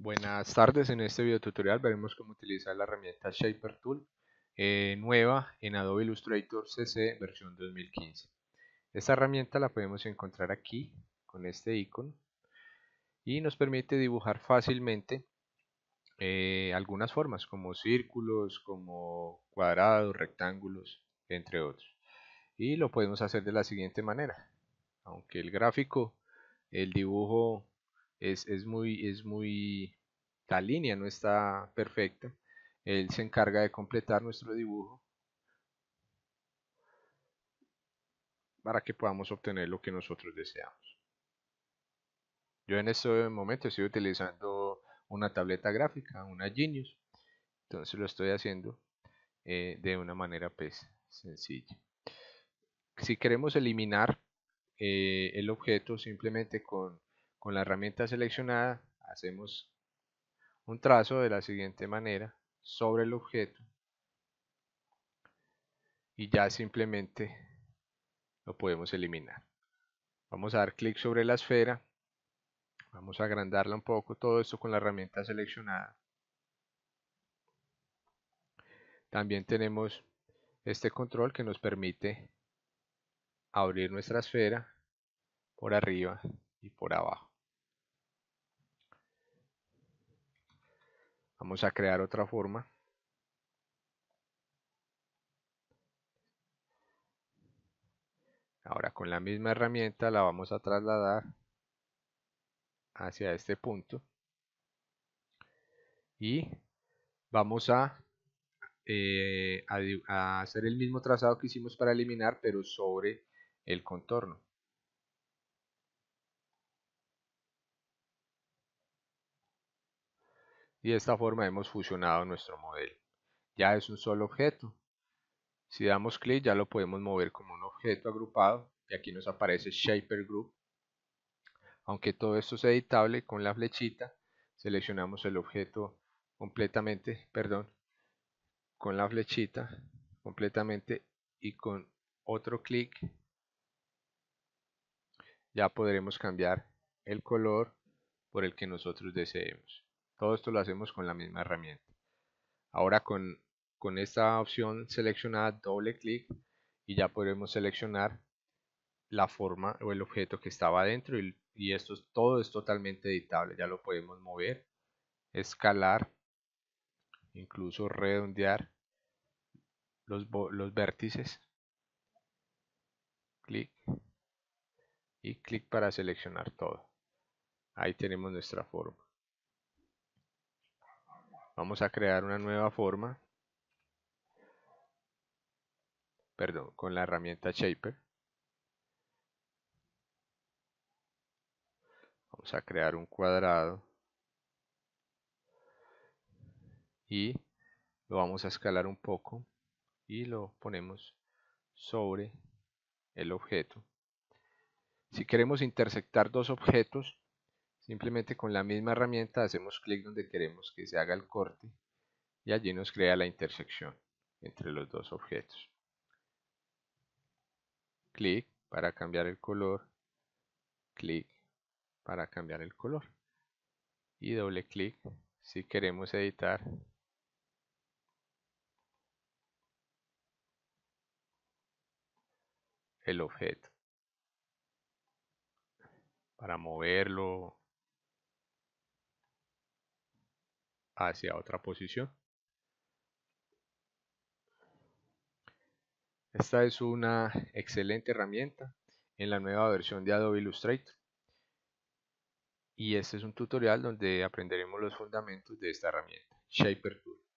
Buenas tardes, en este video tutorial veremos cómo utilizar la herramienta Shaper Tool eh, nueva en Adobe Illustrator CC versión 2015. Esta herramienta la podemos encontrar aquí con este icono y nos permite dibujar fácilmente eh, algunas formas como círculos, como cuadrados, rectángulos, entre otros. Y lo podemos hacer de la siguiente manera, aunque el gráfico, el dibujo es, muy, es muy, la línea no está perfecta. Él se encarga de completar nuestro dibujo para que podamos obtener lo que nosotros deseamos. Yo en este momento estoy utilizando una tableta gráfica, una Genius, entonces lo estoy haciendo eh, de una manera pues, sencilla. Si queremos eliminar eh, el objeto simplemente con con la herramienta seleccionada hacemos un trazo de la siguiente manera sobre el objeto y ya simplemente lo podemos eliminar. Vamos a dar clic sobre la esfera, vamos a agrandarla un poco, todo esto con la herramienta seleccionada. También tenemos este control que nos permite abrir nuestra esfera por arriba y por abajo. Vamos a crear otra forma. Ahora con la misma herramienta la vamos a trasladar hacia este punto. Y vamos a, eh, hacer el mismo trazado que hicimos para eliminar, pero sobre el contorno. y de esta forma hemos fusionado nuestro modelo. Ya es un solo objeto. Si damos clic ya lo podemos mover como un objeto agrupado y aquí nos aparece Shaper Group. Aunque todo esto es editable con la flechita, seleccionamos el objeto completamente, perdón, con la flechita completamente y con otro clic ya podremos cambiar el color por el que nosotros deseemos. Todo esto lo hacemos con la misma herramienta. Ahora con, esta opción seleccionada, doble clic y ya podemos seleccionar la forma o el objeto que estaba dentro y, esto es, todo es totalmente editable. Ya lo podemos mover, escalar, incluso redondear los, los vértices. Clic y clic para seleccionar todo. Ahí tenemos nuestra forma. Vamos a crear una nueva forma. Perdón, con la herramienta Shaper. Vamos a crear un cuadrado. Y lo vamos a escalar un poco y lo ponemos sobre el objeto. Si queremos intersectar dos objetos, Simplemente con la misma herramienta hacemos clic donde queremos que se haga el corte y allí nos crea la intersección entre los dos objetos. Clic para cambiar el color, clic para cambiar el color y doble clic si queremos editar el objeto para moverlo hacia otra posición. Esta es una excelente herramienta en la nueva versión de Adobe Illustrator. Y este es un tutorial donde aprenderemos los fundamentos de esta herramienta, Shaper Tool.